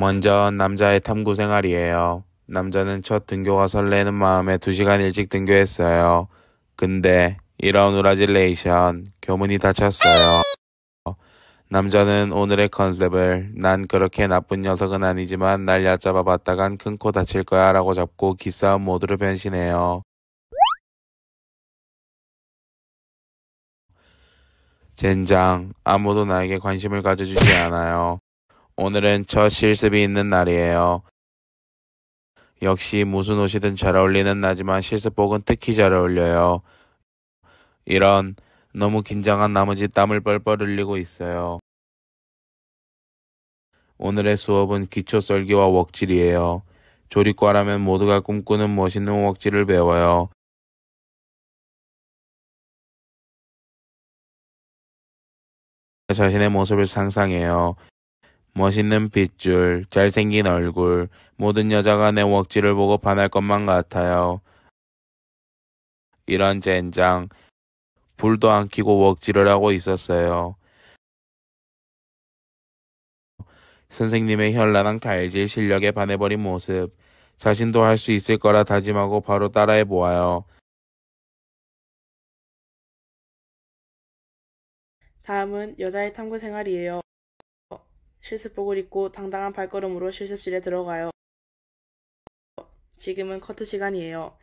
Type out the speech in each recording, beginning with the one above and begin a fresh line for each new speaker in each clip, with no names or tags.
먼저 남자의 탐구 생활이에요. 남자는 첫 등교가 설레는 마음에 두시간 일찍 등교했어요. 근데 이런 우라질레이션 교문이 닫혔어요. 남자는 오늘의 컨셉을 난 그렇게 나쁜 녀석은 아니지만 날 얕잡아 봤다간 큰 코 다칠 거야 라고 잡고 기싸움 모드로 변신해요. 젠장 아무도 나에게 관심을 가져주지 않아요. 오늘은 첫 실습이 있는 날이에요. 역시 무슨 옷이든 잘 어울리는 나지만 실습복은 특히 잘 어울려요. 이런 너무 긴장한 나머지 땀을 뻘뻘 흘리고 있어요. 오늘의 수업은 기초 썰기와 웍질이에요. 조립과라면 모두가 꿈꾸는 멋있는 웍질을 배워요. 자신의 모습을 상상해요. 멋있는 핏줄, 잘생긴 얼굴, 모든 여자가 내 웍지를 보고 반할 것만 같아요. 이런 젠장, 불도 안 켜고 웍지를 하고 있었어요. 선생님의 현란한 갈질 실력에 반해버린 모습, 자신도 할 수 있을 거라 다짐하고 바로 따라해 보아요.
다음은 여자의 탐구 생활이에요. 실습복을 입고 당당한 발걸음으로 실습실에 들어가요. 지금은 커트 시간이에요.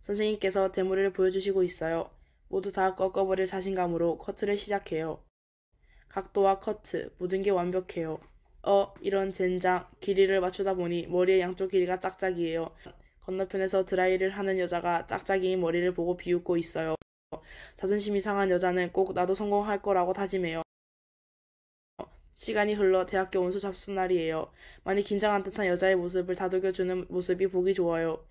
선생님께서 대물을 보여주시고 있어요. 모두 다 꺾어버릴 자신감으로 커트를 시작해요. 각도와 커트, 모든 게 완벽해요. 어, 이런 젠장, 길이를 맞추다 보니 머리의 양쪽 길이가 짝짝이에요. 건너편에서 드라이를 하는 여자가 짝짝이인 머리를 보고 비웃고 있어요. 자존심이 상한 여자는 꼭 나도 성공할 거라고 다짐해요. 시간이 흘러 대학교 원서 잡수 날이에요. 많이 긴장한 듯한 여자의 모습을 다독여주는 모습이 보기 좋아요.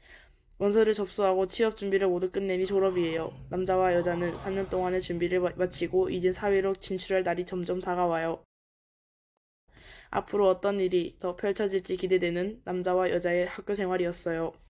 원서를 접수하고 취업 준비를 모두 끝내니 졸업이에요. 남자와 여자는 3년 동안의 준비를 마치고 이제 사회로 진출할 날이 점점 다가와요. 앞으로 어떤 일이 더 펼쳐질지 기대되는 남자와 여자의 학교 생활이었어요.